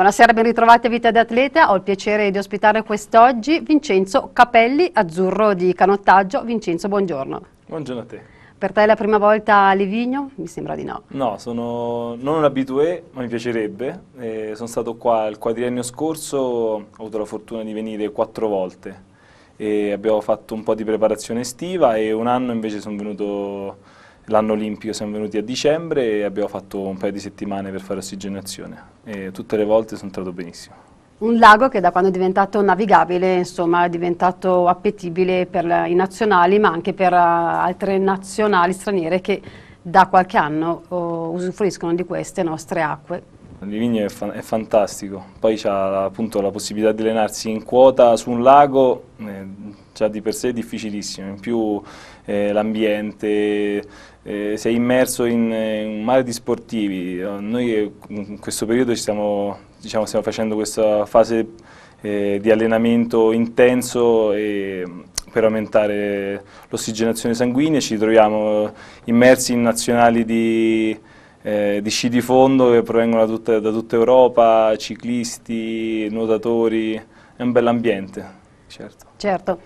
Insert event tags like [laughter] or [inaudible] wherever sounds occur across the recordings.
Buonasera, ben ritrovati a Vita di Atleta. Ho il piacere di ospitare quest'oggi Vincenzo Capelli, azzurro di canottaggio. Vincenzo, buongiorno. Buongiorno a te. Per te è la prima volta a Livigno? Mi sembra di no. No, sono non un abitué, ma mi piacerebbe. Eh, sono stato qua il quadriennio scorso, ho avuto la fortuna di venire quattro volte. E abbiamo fatto un po' di preparazione estiva e un anno invece sono venuto L'anno olimpico siamo venuti a dicembre e abbiamo fatto un paio di settimane per fare ossigenazione e tutte le volte sono entrato benissimo. Un lago che da quando è diventato navigabile insomma, è diventato appetibile per i nazionali ma anche per eh, altre nazionali straniere che da qualche anno oh, usufruiscono di queste nostre acque. Livigno è, fan è, fantastico, poi ha appunto la possibilità di allenarsi in quota su un lago, eh, già di per sé è difficilissimo, in più eh, l'ambiente, eh, sei immerso in, eh, in, un mare di sportivi, noi eh, in questo periodo stiamo, diciamo, stiamo facendo questa fase eh, di allenamento intenso e, mm, per aumentare l'ossigenazione sanguigna, ci troviamo immersi in nazionali di eh, di sci di fondo che provengono da tutta, da tutta Europa, ciclisti, nuotatori, è un bell'ambiente, certo. Certo,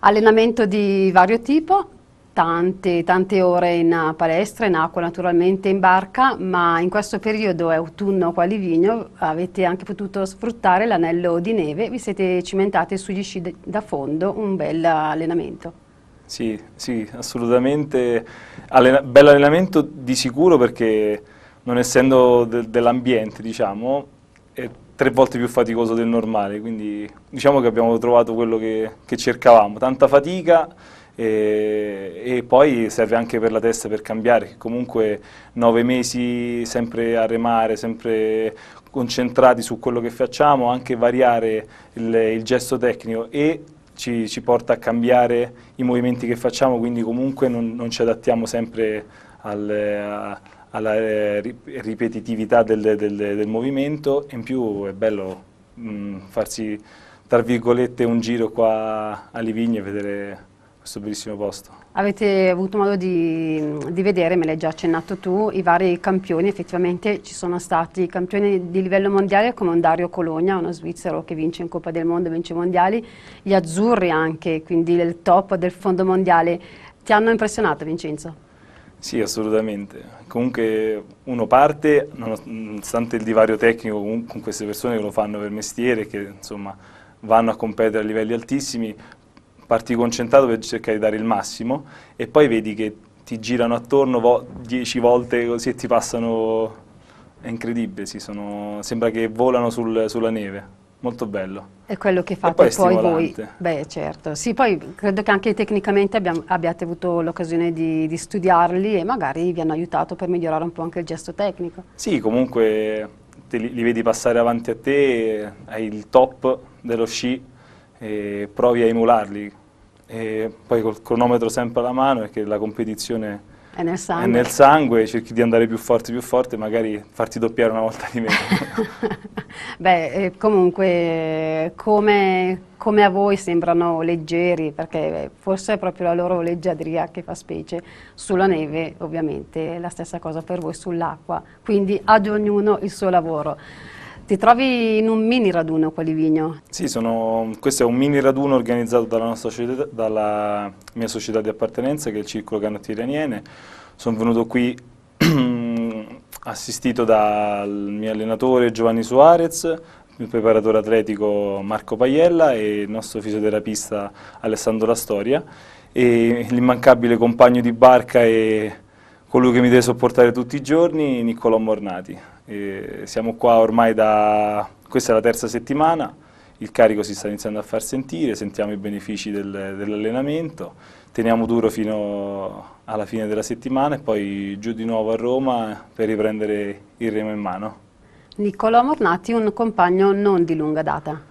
allenamento di vario tipo, tante, tante ore in palestra, in acqua naturalmente, in barca, ma in questo periodo è autunno qua a Livigno avete anche potuto sfruttare l'anello di neve, vi siete cimentati sugli sci da fondo, un bel allenamento. Sì, sì, assolutamente. Allena bello allenamento di sicuro perché non essendo de dell'ambiente, diciamo, è tre volte più faticoso del normale, quindi diciamo che abbiamo trovato quello che, che cercavamo, tanta fatica e, e, poi serve anche per la testa per cambiare, comunque nove mesi sempre a remare, sempre concentrati su quello che facciamo, anche variare il, il gesto tecnico e ci, ci, porta a cambiare i movimenti che facciamo, quindi comunque non, non ci adattiamo sempre al, a, eh, alla eh, ripetitività del, del, del, movimento e in più è bello mh, mm, farsi, tra virgolette, un giro qua a Livigno e vedere questo bellissimo posto. Avete avuto modo di, di vedere, me l'hai già accennato tu, i vari campioni, effettivamente ci sono stati campioni di livello mondiale come Dario Cologna, uno svizzero che vince in Coppa del Mondo, vince mondiali, gli azzurri anche, quindi il top del fondo mondiale. Ti hanno impressionato Vincenzo? Sì, assolutamente. Comunque uno parte, nonostante il divario tecnico con queste persone che lo fanno per mestiere, che insomma vanno a competere a livelli altissimi, parti concentrato per cercare di dare il massimo e poi vedi che ti girano attorno 10 vo volte così e ti passano, è incredibile, sì, sono, sembra che volano sul, sulla neve. Molto bello. È quello che fate poi, poi voi. Beh, certo. Sì, poi credo che anche tecnicamente abbiamo, abbiate avuto l'occasione di, di studiarli e magari vi hanno aiutato per migliorare un po' anche il gesto tecnico. Sì, comunque li, li, vedi passare avanti a te, hai il top dello sci e provi a emularli. E poi col cronometro sempre alla mano perché la competizione è nel sangue, è nel sangue cerchi di andare più forte, più forte, magari farti doppiare una volta di meno. [laughs] Beh, eh, comunque, come, come, a voi sembrano leggeri, perché eh, forse è proprio la loro leggiadria che fa specie, sulla neve ovviamente è la stessa cosa per voi sull'acqua, quindi ad ognuno il suo lavoro. Ti trovi in un mini raduno qua di Vigno? Sì, sono, questo è un mini raduno organizzato dalla, società, dalla, mia società di appartenenza che è il Circolo Canotti Aniene. Sono venuto qui [clears throat] assistito dal mio allenatore Giovanni Suarez, il preparatore atletico Marco Paiella e il nostro fisioterapista Alessandro Lastoria e l'immancabile compagno di barca e colui che mi deve sopportare tutti i giorni, Niccolò Mornati. E siamo qua ormai da, questa è la terza settimana, il carico si sta iniziando a far sentire, sentiamo i benefici del, dell'allenamento, teniamo duro fino alla fine della settimana e poi giù di nuovo a Roma per riprendere il remo in mano. Niccolò Mornati, un compagno non di lunga data.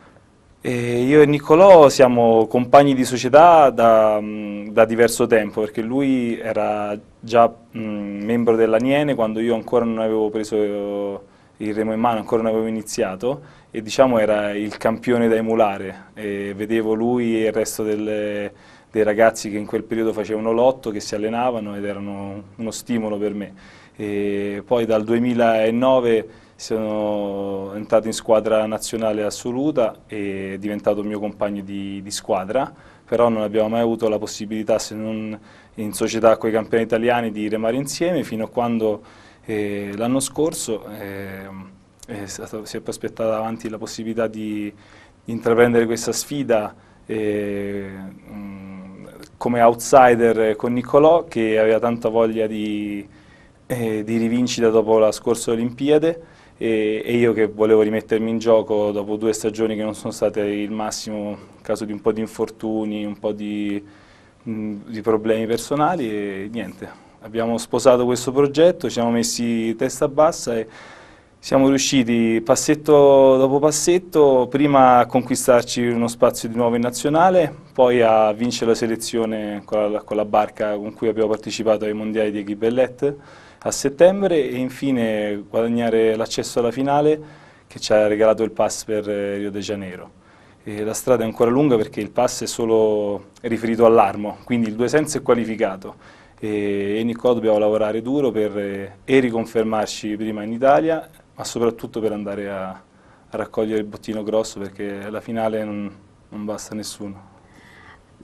E io e Niccolò siamo compagni di società da, da diverso tempo, perché lui era già mh, membro dell'Aniene quando io ancora non avevo preso il remo in mano, ancora non avevo iniziato e diciamo era il campione da emulare e vedevo lui e il resto delle, dei ragazzi che in quel periodo facevano lotto, che si allenavano ed erano uno stimolo per me. E poi dal 2009 sono entrato in squadra nazionale assoluta e è diventato mio compagno di, di, squadra, però non abbiamo mai avuto la possibilità, se non in società con i campioni italiani, di remare insieme fino a quando eh, l'anno scorso eh, è stato, si è prospettata avanti la possibilità di intraprendere questa sfida eh, come outsider con Niccolò che aveva tanta voglia di, eh, di rivincita dopo la scorsa Olimpiade e, e, io che volevo rimettermi in gioco dopo due stagioni che non sono state il massimo, in caso di un po' di infortuni, un po' di, mh, di problemi personali e niente. Abbiamo sposato questo progetto, ci siamo messi testa bassa e siamo riusciti passetto dopo passetto prima a conquistarci uno spazio di nuovo in nazionale, poi a vincere la selezione con la, con la barca con cui abbiamo partecipato ai mondiali di Ghibellet a settembre e infine guadagnare l'accesso alla finale che ci ha regalato il pass per Rio de Janeiro. E la strada è ancora lunga perché il pass è solo riferito all'armo, quindi il due senso è qualificato e, e Niccolo dobbiamo lavorare duro per eh, e riconfermarci prima in Italia ma soprattutto per andare a, a raccogliere il bottino grosso perché la finale non, non basta a nessuno.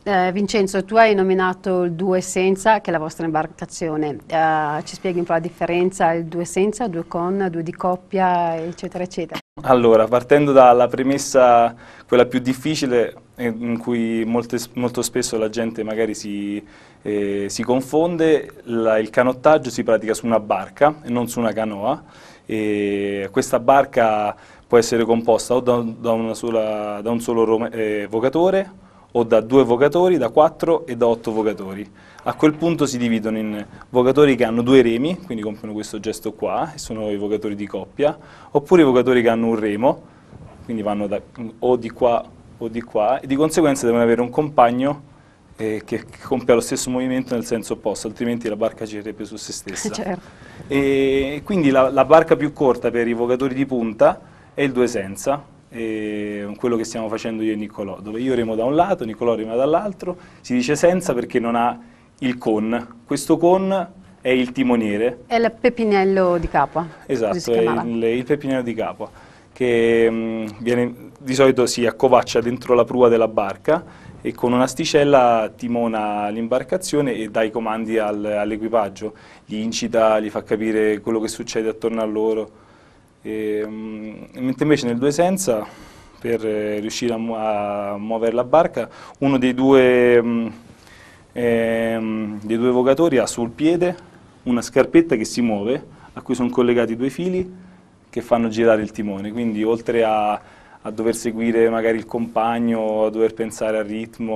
Eh, Vincenzo, tu hai nominato il 2 Senza, che è la vostra imbarcazione. Eh, ci spieghi un po' la differenza, il 2 Senza, 2 Con, 2 di Coppia, eccetera, eccetera. Allora, partendo dalla premessa, quella più difficile, eh, in cui molte, molto spesso la gente magari si, eh, si confonde, la, il canottaggio si pratica su una barca e non su una canoa e questa barca può essere composta o da, da, sola, da un solo eh, vocatore o da due vocatori, da quattro e da otto vocatori. A quel punto si dividono in vocatori che hanno due remi, quindi compiono questo gesto qua, e sono i vocatori di coppia, oppure i vocatori che hanno un remo, quindi vanno da, o di qua o di qua, e di conseguenza devono avere un compagno eh, che compia lo stesso movimento nel senso opposto, altrimenti la barca girerebbe su se stessa. [laughs] Certo. E quindi la, la, barca più corta per i vogatori di punta è il due senza, eh, quello che stiamo facendo io e Niccolò, dove io remo da un lato, Niccolò rema dall'altro, si dice senza perché non ha il con. Questo con è il timoniere. È il pepinello di capua. Esatto, è il, il pepinello di capua che mh, mm, viene, di solito si accovaccia dentro la prua della barca e con un'asticella timona l'imbarcazione e dà i comandi al, all'equipaggio, li incita, gli fa capire quello che succede attorno a loro. E, mm, mentre invece nel due senza, per eh, riuscire a, mu a, muovere la barca, uno dei due, mh, mm, ehm, dei due evocatori ha sul piede una scarpetta che si muove, a cui sono collegati due fili che fanno girare il timone, quindi oltre a a dover seguire magari il compagno, a dover pensare al ritmo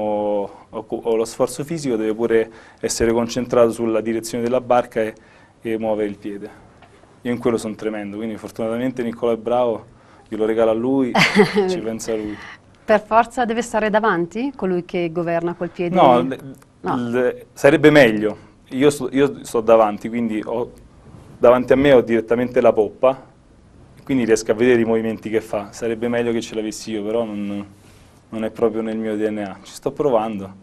o, o lo sforzo fisico, deve pure essere concentrato sulla direzione della barca e, e muovere il piede. Io in quello sono tremendo, quindi fortunatamente Nicola è bravo, glielo regala a lui, [laughs] ci pensa lui. Per forza deve stare davanti colui che governa col piede? No, no. sarebbe meglio. Io, sto, io sto davanti, quindi ho, davanti a me ho direttamente la poppa, quindi riesco a vedere i movimenti che fa. Sarebbe meglio che ce l'avessi io, però non, non, è proprio nel mio DNA. Ci sto provando.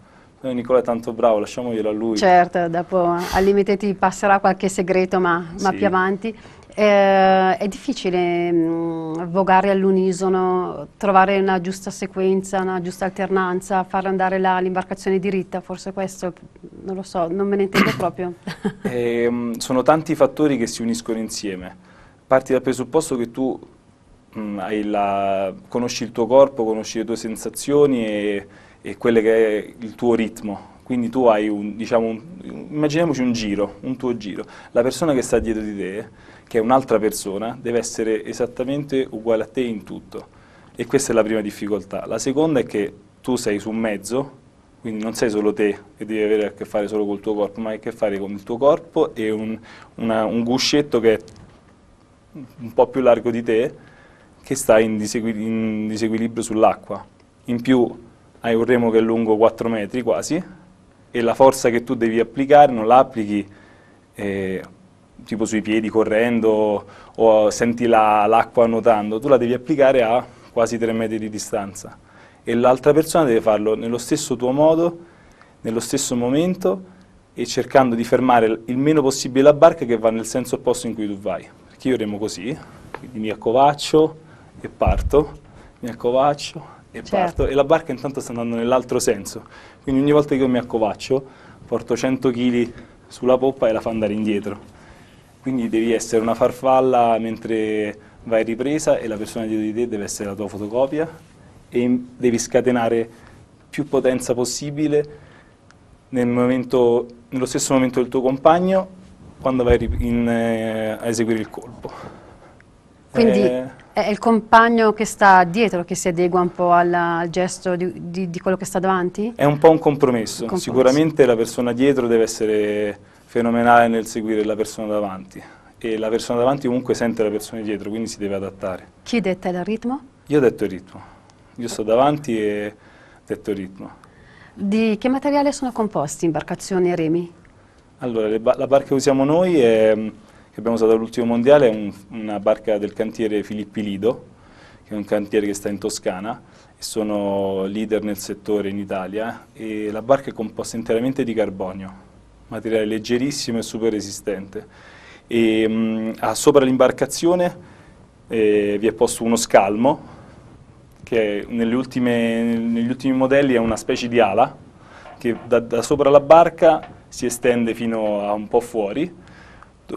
Nicola è tanto bravo, lasciamoglielo a lui. Certo, dopo al limite ti passerà qualche segreto, ma, ma sì. più avanti. Eh, è difficile mh, mm, vogare all'unisono, trovare una giusta sequenza, una giusta alternanza, far andare l'imbarcazione diritta, forse questo, non lo so, non me ne intendo proprio. [laughs] eh, sono tanti fattori che si uniscono insieme parti dal presupposto che tu mm, la, conosci il tuo corpo, conosci le tue sensazioni e, e quello che è il tuo ritmo. Quindi tu hai un, diciamo, un, immaginiamoci un giro, un tuo giro. La persona che sta dietro di te, che è un'altra persona, deve essere esattamente uguale a te in tutto. E questa è la prima difficoltà. La seconda è che tu sei su un mezzo, quindi non sei solo te che devi avere a che fare solo col tuo corpo, ma hai a che fare con il tuo corpo e un, una, un guscetto che è un po' più largo di te che sta in, disequil in disequilibrio sull'acqua. In più hai un remo che è lungo 4 metri quasi e la forza che tu devi applicare non la applichi eh, tipo sui piedi correndo o senti l'acqua nuotando, tu la devi applicare a quasi 3 metri di distanza e l'altra persona deve farlo nello stesso tuo modo, nello stesso momento e cercando di fermare il meno possibile la barca che va nel senso opposto in cui tu vai chiuderemo così, quindi mi accovaccio e parto, mi accovaccio e certo. parto e la barca intanto sta andando nell'altro senso, quindi ogni volta che io mi accovaccio porto 100 kg sulla poppa e la fa andare indietro. Quindi devi essere una farfalla mentre vai ripresa e la persona dietro di te deve essere la tua fotocopia e devi scatenare più potenza possibile nel momento, nello stesso momento del tuo compagno quando vai in, eh, a eseguire il colpo. Quindi eh, è il compagno che sta dietro che si adegua un po' alla, al gesto di, di, di, quello che sta davanti? È un po' un compromesso. compromesso. sicuramente la persona dietro deve essere fenomenale nel seguire la persona davanti e la persona davanti comunque sente la persona dietro, quindi si deve adattare. Chi detta il ritmo? Io ho detto il ritmo, io sto davanti e detto il ritmo. Di che materiale sono composti imbarcazioni e remi? Allora, ba la barca che usiamo noi, è, mm, che abbiamo usato all'ultimo mondiale, è un, una barca del cantiere Filippi Lido, che è un cantiere che sta in Toscana, e sono leader nel settore in Italia, e la barca è composta interamente di carbonio, materiale leggerissimo e super resistente. E, mh, mm, ah, sopra l'imbarcazione eh, vi è posto uno scalmo, che ultime, negli ultimi modelli è una specie di ala, che da, da sopra la barca si estende fino a un po' fuori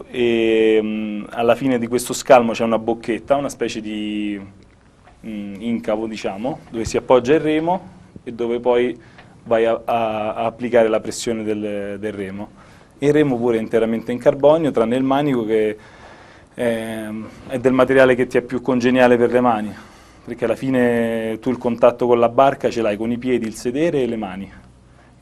e mh, mm, alla fine di questo scalmo c'è una bocchetta, una specie di mh, mm, incavo diciamo, dove si appoggia il remo e dove poi vai a, a, a applicare la pressione del, del, remo. Il remo pure è interamente in carbonio, tranne il manico che è, è del materiale che ti è più congeniale per le mani perché alla fine tu il contatto con la barca ce l'hai con i piedi, il sedere e le mani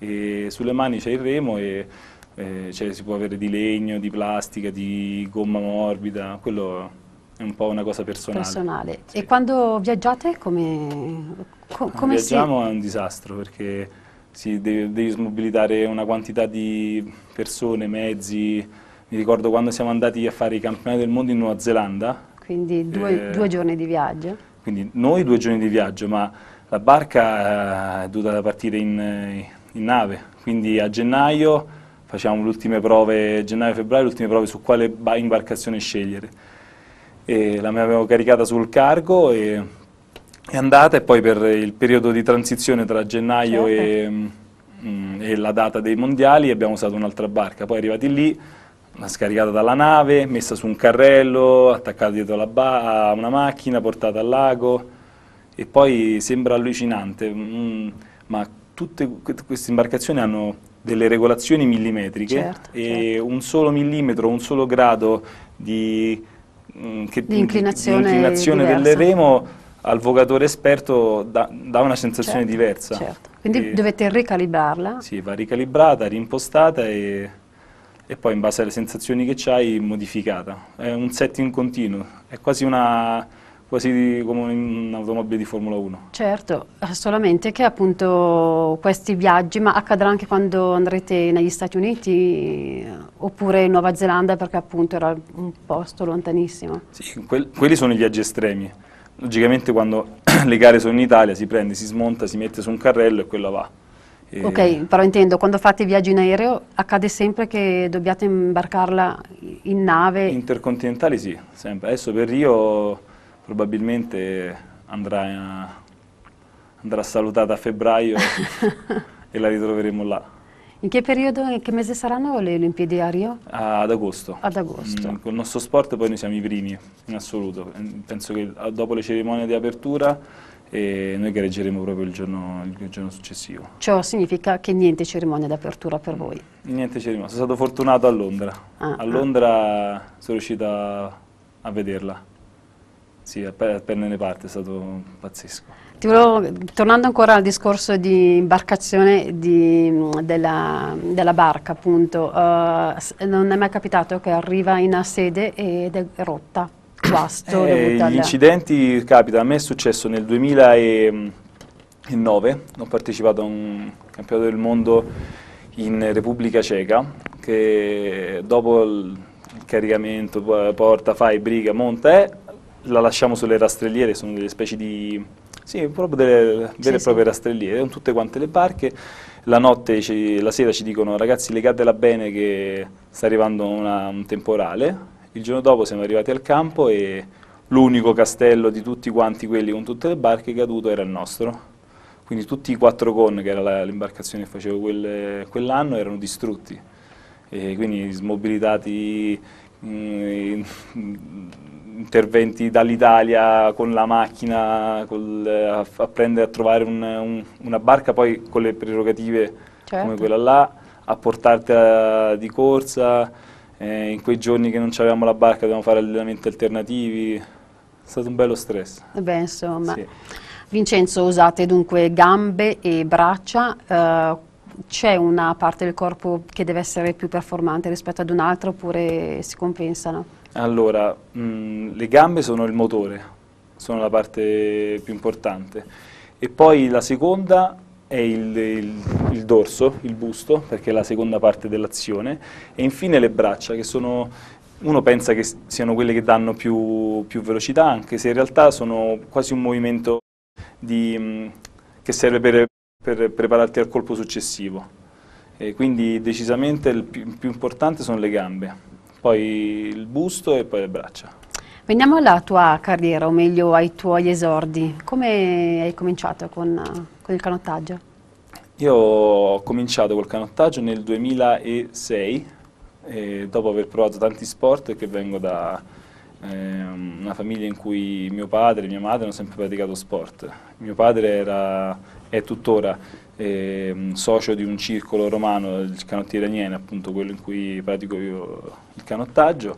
e sulle mani c'è il remo e eh, cioè, si può avere di legno, di plastica, di gomma morbida, quello è un po' una cosa personale. personale. Sì. E quando viaggiate come, co come Viaggiamo si... è un disastro perché si deve, devi smobilitare una quantità di persone, mezzi. Mi ricordo quando siamo andati a fare i campionati del mondo in Nuova Zelanda. Quindi due, eh, due giorni di viaggio? Quindi noi due giorni di viaggio, ma la barca eh, è dovuta partire in, in nave, quindi a gennaio facciamo le ultime prove, gennaio febbraio, le ultime prove su quale imbarcazione scegliere. E l'abbiamo caricata sul cargo e è andata e poi per il periodo di transizione tra gennaio certo. e, mm, mh, mm, e la data dei mondiali abbiamo usato un'altra barca, poi arrivati lì la scaricata dalla nave, messa su un carrello, attaccata dietro a una macchina, portata al lago e poi sembra allucinante, mm, ma tutte queste imbarcazioni hanno delle regolazioni millimetriche certo, e certo. un solo millimetro, un solo grado di, mh, mm, che, di inclinazione, di inclinazione del remo al vogatore esperto dà, una sensazione certo, diversa. Certo. Quindi e, dovete ricalibrarla? Sì, va ricalibrata, rimpostata e, e poi in base alle sensazioni che hai modificata. È un setting continuo, è quasi una quasi come un'automobile di Formula 1. Certo, eh, solamente che appunto questi viaggi, ma accadrà anche quando andrete negli Stati Uniti eh, oppure in Nuova Zelanda perché appunto era un posto lontanissimo. Sì, quel, quelli sono i viaggi estremi. Logicamente quando [clears throat] le gare sono in Italia si prende, si smonta, si mette su un carrello e quello va. E... Ok, però intendo, quando fate viaggi in aereo accade sempre che dobbiate imbarcarla in nave? Intercontinentali sì, sempre. Adesso per Rio probabilmente andrà, andrà salutata a febbraio [laughs] e la ritroveremo là. In che periodo, in che mese saranno le Olimpiadi a Rio? Ad agosto. Ad agosto. Mm, con il nostro sport poi noi siamo i primi in assoluto. Mm, penso che dopo le cerimonie di apertura eh, noi gareggeremo proprio il giorno, il giorno, successivo. Ciò significa che niente cerimonia d'apertura per mm, voi? Niente cerimonie. Sono stato fortunato a Londra. Ah, a ah. Londra ah. sono riuscito a, a vederla. Sì, appena ne parte è stato pazzesco. Volevo, tornando ancora al discorso di imbarcazione di, della, della, barca, appunto, uh, non è mai capitato che arriva in una sede ed è rotta? Guasto, eh, gli incidenti capitano, a me è successo nel 2009, ho partecipato a un campionato del mondo in Repubblica Ceca, che dopo il caricamento, porta, fai, briga, monta, eh, la lasciamo sulle rastrelliere, sono delle specie di... Sì, proprio delle vere sì, proprie sì. rastrelliere, sono tutte quante le barche. La notte, ci, la sera ci dicono ragazzi legatela bene che sta arrivando una, un temporale. Il giorno dopo siamo arrivati al campo e l'unico castello di tutti quanti quelli con tutte le barche caduto era il nostro. Quindi tutti i quattro con, che era l'imbarcazione che facevo quell'anno, erano distrutti. E quindi smobilitati mh, mm, interventi dall'Italia con la macchina, col, a, a, prendere, a trovare un, un, una barca poi con le prerogative certo. come quella là, a portartela di corsa, eh, in quei giorni che non avevamo la barca dovevamo fare allenamenti alternativi, è stato un bello stress. Beh, insomma. Sì. Vincenzo, usate dunque gambe e braccia, eh, c'è una parte del corpo che deve essere più performante rispetto ad un'altra oppure si compensano? Allora, mh, mm, le gambe sono il motore, sono la parte più importante e poi la seconda è il, il, il dorso, il busto, perché è la seconda parte dell'azione e infine le braccia che sono uno pensa che siano quelle che danno più, più, velocità, anche se in realtà sono quasi un movimento di, mm, che serve per per prepararti al colpo successivo. E quindi decisamente il più, più importante sono le gambe, poi il busto e poi le braccia. Veniamo alla tua carriera, o meglio ai tuoi esordi. Come hai cominciato con, con il canottaggio? Io ho cominciato col canottaggio nel 2006, eh, dopo aver provato tanti sport che vengo da, Ehm, una famiglia in cui mio padre e mia madre hanno sempre praticato sport. Mio padre era, è tuttora eh, socio di un circolo romano, il canottiere Niene, appunto quello in cui pratico io il canottaggio,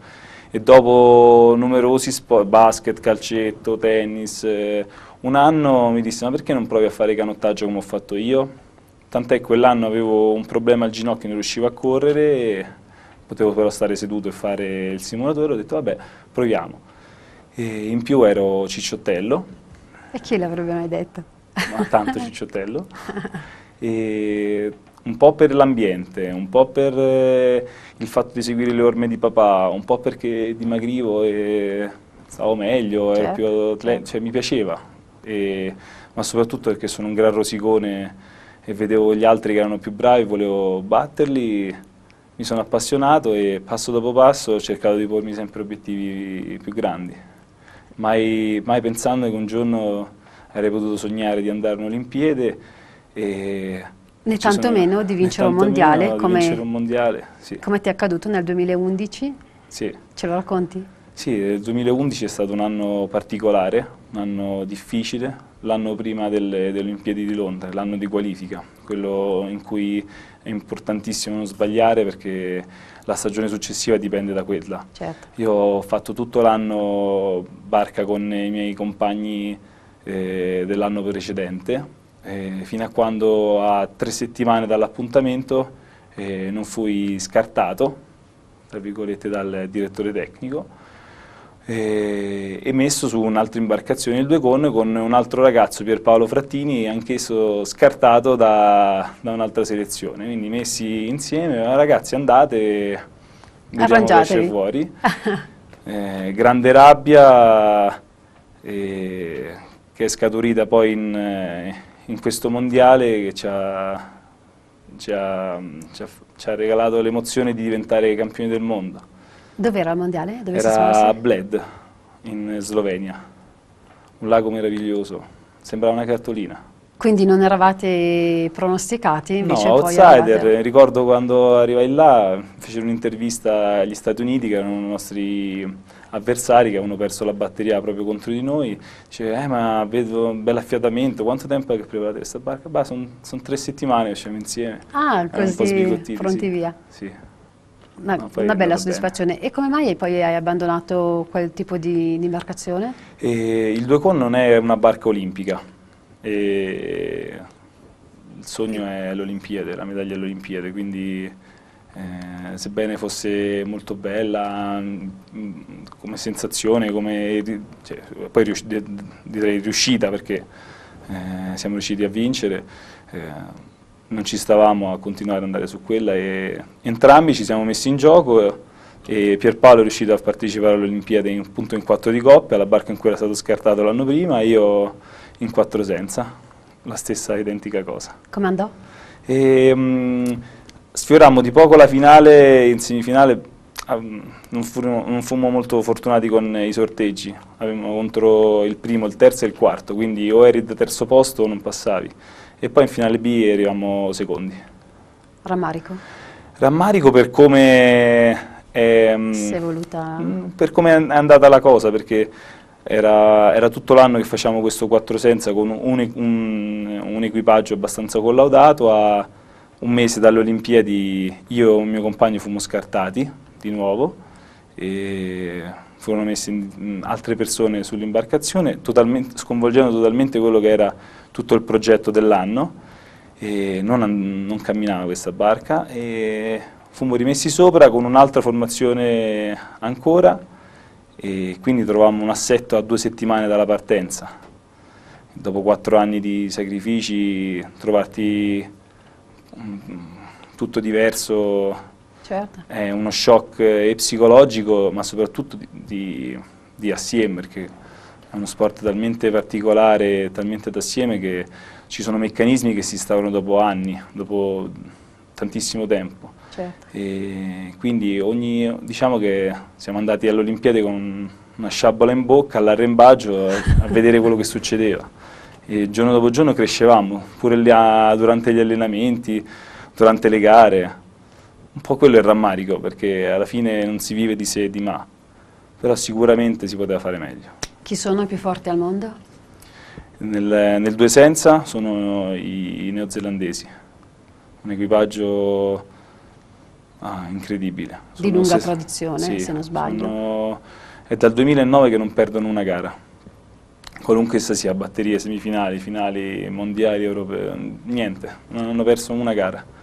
e dopo numerosi sport, basket, calcetto, tennis, eh, un anno mi disse ma perché non provi a fare canottaggio come ho fatto io? Tant'è quell'anno avevo un problema al ginocchio, non riuscivo a correre potevo però stare seduto e fare il simulatore, ho detto vabbè proviamo. E in più ero cicciottello. E chi l'avrebbe mai detto? Ma tanto cicciottello. e un po' per l'ambiente, un po' per eh, il fatto di seguire le orme di papà, un po' perché dimagrivo e stavo meglio, certo. più atleta, cioè certo. mi piaceva, e, ma soprattutto perché sono un gran rosicone e vedevo gli altri che erano più bravi, volevo batterli mi sono appassionato e passo dopo passo ho cercato di pormi sempre obiettivi più grandi, mai, mai pensando che un giorno avrei potuto sognare di andare all'Olimpiade e né tantomeno di vincere un mondiale, come, vincere un mondiale sì. come ti è accaduto nel 2011? Sì. Ce lo racconti? Sì, eh, il 2011 è stato un anno particolare, un anno difficile, l'anno prima delle, delle Olimpiadi di Londra, l'anno di qualifica, quello in cui è importantissimo non sbagliare perché la stagione successiva dipende da quella. Certo. Io ho fatto tutto l'anno barca con i miei compagni eh, dell'anno precedente, eh, fino a quando a tre settimane dall'appuntamento eh, non fui scartato, tra virgolette, dal direttore tecnico eh, emesso su un'altra imbarcazione, il 2 con, un altro ragazzo, Pierpaolo Frattini, anch'esso scartato da, da un'altra selezione. Quindi messi insieme, ah, ragazzi andate, vediamo che esce fuori. [laughs] eh, grande rabbia eh, che è scaturita poi in, eh, in questo mondiale che ci ha, ci ha, ci ha, ci ha regalato l'emozione di diventare campioni del mondo. Dove era il mondiale? Dove era a Bled, in Slovenia. Un lago meraviglioso, sembrava una cartolina. Quindi non eravate pronosticati? Invece no, outsider. Eravate... Ricordo quando arrivai là, feci un'intervista agli Stati Uniti, che erano i nostri avversari, che avevano perso la batteria proprio contro di noi. Dice, eh ma vedo un bel affiatamento, quanto tempo è che preparate questa barca? Bah, sono son tre settimane, che facciamo insieme. Ah, così, pronti sì. via. Sì. Una, no, una bella soddisfazione. Bene. E come mai poi hai abbandonato quel tipo di, di imbarcazione? Eh, il 2Con non è una barca olimpica. E il sogno è l'Olimpiade, la medaglia all'Olimpiade, quindi eh, sebbene fosse molto bella mh, come sensazione, come, cioè, poi rius direi riuscita perché eh, siamo riusciti a vincere, eh, non ci stavamo a continuare ad andare su quella e entrambi ci siamo messi in gioco e Pierpaolo è riuscito a partecipare alle Olimpiadi appunto in quattro di coppia, la barca in cui era stato scartato l'anno prima, e io in quattro senza, la stessa identica cosa. Come andò? E, um, sfiorammo di poco la finale, in semifinale Ah, mm, non fummo, non fummo, molto fortunati con i sorteggi, avevamo contro il primo, il terzo e il quarto, quindi o eri da terzo posto o non passavi. E poi in finale B eravamo secondi. Rammarico? Rammarico per come è, mm, mm, per come è andata la cosa, perché era, era tutto l'anno che facciamo questo quattro senza con un, un, un equipaggio abbastanza collaudato, a un mese dalle Olimpiadi io e un mio compagno fummo scartati, di nuovo e furono messe mm, altre persone sull'imbarcazione, sconvolgendo totalmente quello che era tutto il progetto dell'anno. Non, non, camminava questa barca e fummo rimessi sopra con un'altra formazione ancora e quindi trovammo un assetto a due settimane dalla partenza. Dopo quattro anni di sacrifici trovarti mm, mm, tutto diverso Certo. È uno shock eh, psicologico, ma soprattutto di, di, di, assieme, perché è uno sport talmente particolare, talmente d'assieme, che ci sono meccanismi che si instaurano dopo anni, dopo tantissimo tempo. Certo. E quindi ogni, diciamo che siamo andati alle Olimpiadi con una sciabola in bocca, all'arrembaggio, a vedere quello che succedeva. E giorno dopo giorno crescevamo, pure lì, durante gli allenamenti, durante le gare. Un po' quello è il rammarico, perché alla fine non si vive di se e di ma, però sicuramente si poteva fare meglio. Chi sono i più forti al mondo? Nel, nel due senza sono i, i neozelandesi, un equipaggio ah, incredibile. Sono di lunga se, tradizione, sì, se non sbaglio. Sono, è dal 2009 che non perdono una gara, qualunque essa sia, batterie, semifinali, finali, mondiali, europee, niente, non hanno perso una gara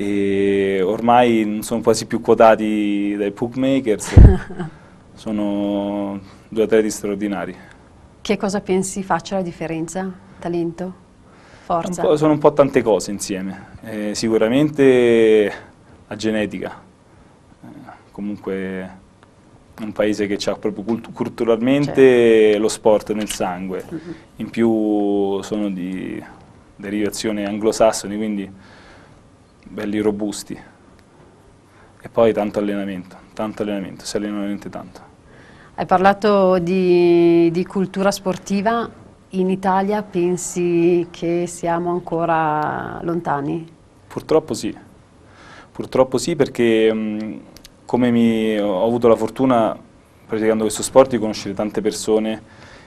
e ormai non sono quasi più quotati dai bookmakers, [laughs] sono due atleti straordinari. Che cosa pensi faccia la differenza? Talento? Forza? Un sono un po' tante cose insieme, eh, sicuramente la genetica, eh, comunque un paese che ha proprio cult culturalmente certo. lo sport nel sangue, in più sono di derivazione anglosassone, quindi belli robusti e poi tanto allenamento, tanto allenamento, si allenano veramente tanto. Hai parlato di, di cultura sportiva, in Italia pensi che siamo ancora lontani? Purtroppo sì, purtroppo sì perché mm, come mi, ho avuto la fortuna praticando questo sport di conoscere tante persone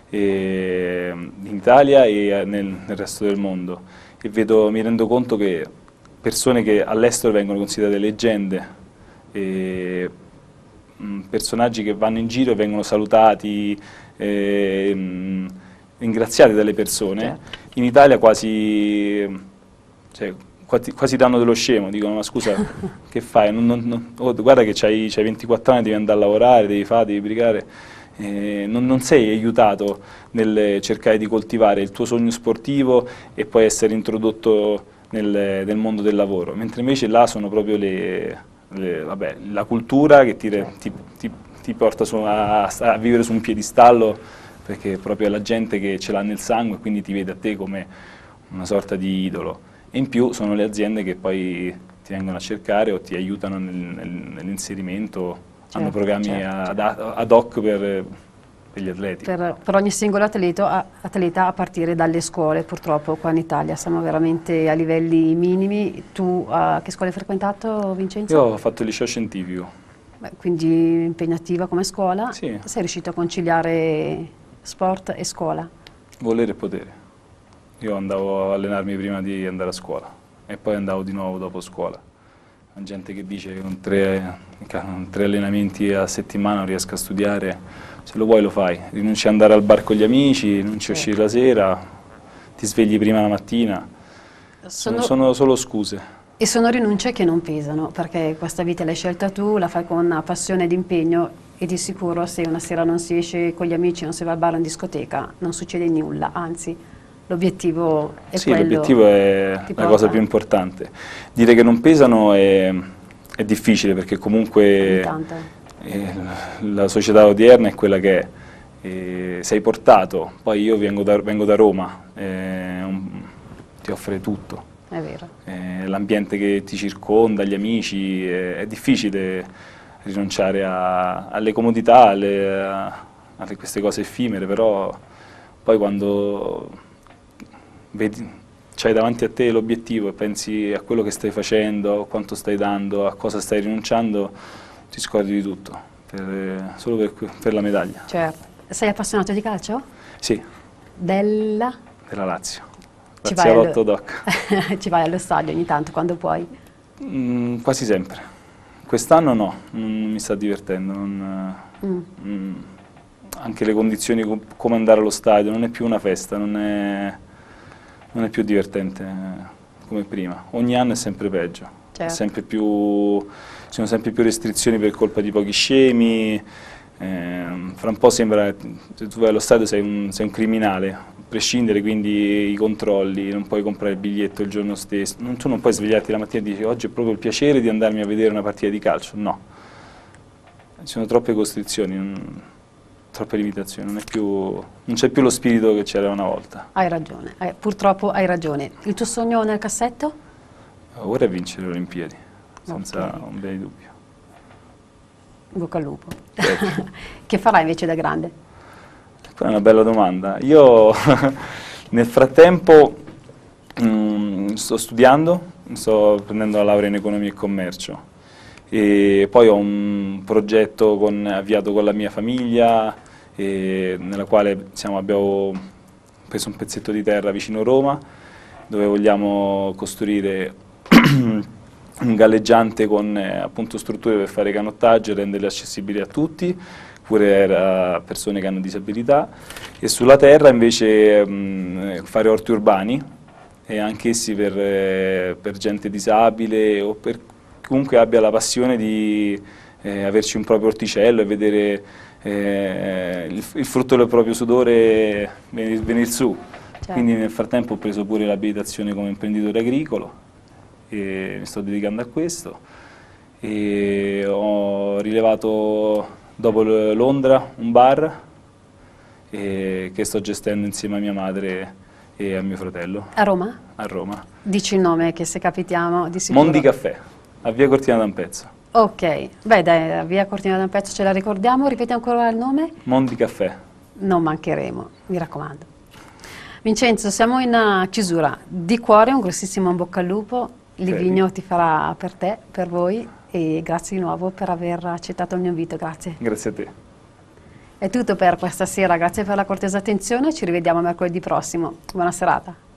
e, eh, in Italia e nel, nel resto del mondo e vedo, mi rendo conto che persone che all'estero vengono considerate leggende, eh, personaggi che vanno in giro e vengono salutati, eh, ringraziati dalle persone. Certo. In Italia quasi, cioè, quasi, quasi, danno dello scemo, dicono ma scusa [laughs] che fai, non, non, non, oh, guarda che hai 24 anni, devi andare a lavorare, devi fare, devi brigare. Eh, non, non, sei aiutato nel cercare di coltivare il tuo sogno sportivo e poi essere introdotto nel, nel mondo del lavoro, mentre invece là sono proprio le, le, vabbè, la cultura che ti, certo. ti, ti, ti porta a, a, vivere su un piedistallo perché è proprio la gente che ce l'ha nel sangue e quindi ti vede a te come una sorta di idolo. E in più sono le aziende che poi ti vengono a cercare o ti aiutano nel, nel, nell'inserimento, certo, hanno programmi certo, ad, certo. ad hoc per degli atleti. Per, per ogni singolo atleta a, atleta a, partire dalle scuole, purtroppo qua in Italia siamo veramente a livelli minimi. Tu a uh, che scuola hai frequentato Vincenzo? Io ho fatto il liceo scientifico. Beh, quindi impegnativa come scuola? Sì. Sei riuscito a conciliare sport e scuola? Volere e potere. Io andavo a allenarmi prima di andare a scuola e poi andavo di nuovo dopo scuola. La gente che dice che con tre, con tre allenamenti a settimana non riesco a studiare se lo vuoi lo fai, rinunci ad andare al bar con gli amici, rinunci a uscire la sera, ti svegli prima la mattina, sono, sono solo scuse. E sono rinunce che non pesano, perché questa vita l'hai scelta tu, la fai con passione ed impegno e di sicuro se una sera non si esce con gli amici, non si va al bar o in discoteca, non succede nulla, anzi l'obiettivo è sì, quello. Sì, l'obiettivo è la cosa più importante. Dire che non pesano è, è difficile perché comunque eh, la società odierna è quella che eh, sei portato, poi io vengo da, vengo da Roma, eh, un, ti offre tutto. È vero. Eh, l'ambiente che ti circonda, gli amici, è difficile rinunciare a, alle comodità, alle, a, a, queste cose effimere, però poi quando vedi, c'hai davanti a te l'obiettivo e pensi a quello che stai facendo, a quanto stai dando, a cosa stai rinunciando, ti scordi di tutto, per, solo per, per, la medaglia. Certo. Sei appassionato di calcio? Sì. Della? Della Lazio. Ci vai, allo... [laughs] Ci vai allo stadio ogni tanto, quando puoi? Mm, quasi sempre. Quest'anno no, non mi sta divertendo. Non, mm. mm anche le condizioni, com come andare allo stadio, non è più una festa, non è, non è più divertente come prima. Ogni anno è sempre peggio, certo. è sempre più ci sono sempre più restrizioni per colpa di pochi scemi, eh, fra un po' sembra, se tu vai allo stadio sei un, sei un criminale, a prescindere quindi i controlli, non puoi comprare il biglietto il giorno stesso, non, tu non puoi svegliarti la mattina e dire oggi è proprio il piacere di andarmi a vedere una partita di calcio, no. Ci sono troppe costrizioni, non, troppe limitazioni, non, c'è più lo spirito che c'era una volta. Hai ragione, eh, purtroppo hai ragione. Il tuo sogno nel cassetto? Ora è vincere le Olimpiadi senza okay. un bel dubbio. Bocca al lupo. Certo. [laughs] che farai invece da grande? Quella è una bella domanda. Io [laughs] nel frattempo mh, mm, sto studiando, sto prendendo la laurea in economia e commercio e poi ho un progetto con, avviato con la mia famiglia nella quale siamo, abbiamo preso un pezzetto di terra vicino Roma dove vogliamo costruire [clears throat] galleggiante con eh, appunto strutture per fare canottaggio e renderle accessibili a tutti, pure a persone che hanno disabilità, e sulla terra invece mh, mm, fare orti urbani, e anch'essi per, eh, per, gente disabile o per chiunque abbia la passione di eh, averci un proprio orticello e vedere eh, il, il, frutto del proprio sudore venire venir su. Certo. Quindi nel frattempo ho preso pure l'abilitazione come imprenditore agricolo e mi sto dedicando a questo. E ho rilevato dopo Londra un bar che sto gestendo insieme a mia madre e a mio fratello. A Roma? A Roma. Dici il nome che se capitiamo di sicuro. Mondi Caffè, a via Cortina d'Ampezzo. Ok, beh dai, a via Cortina d'Ampezzo ce la ricordiamo, ripeti ancora il nome? Mondi Caffè. Non mancheremo, mi raccomando. Vincenzo, siamo in uh, chiusura. Di cuore un grossissimo in bocca al lupo Livigno ti farà per te, per voi e grazie di nuovo per aver accettato il mio invito, grazie. Grazie a te. È tutto per questa sera, grazie per la cortesa attenzione, ci rivediamo mercoledì prossimo. Buona serata.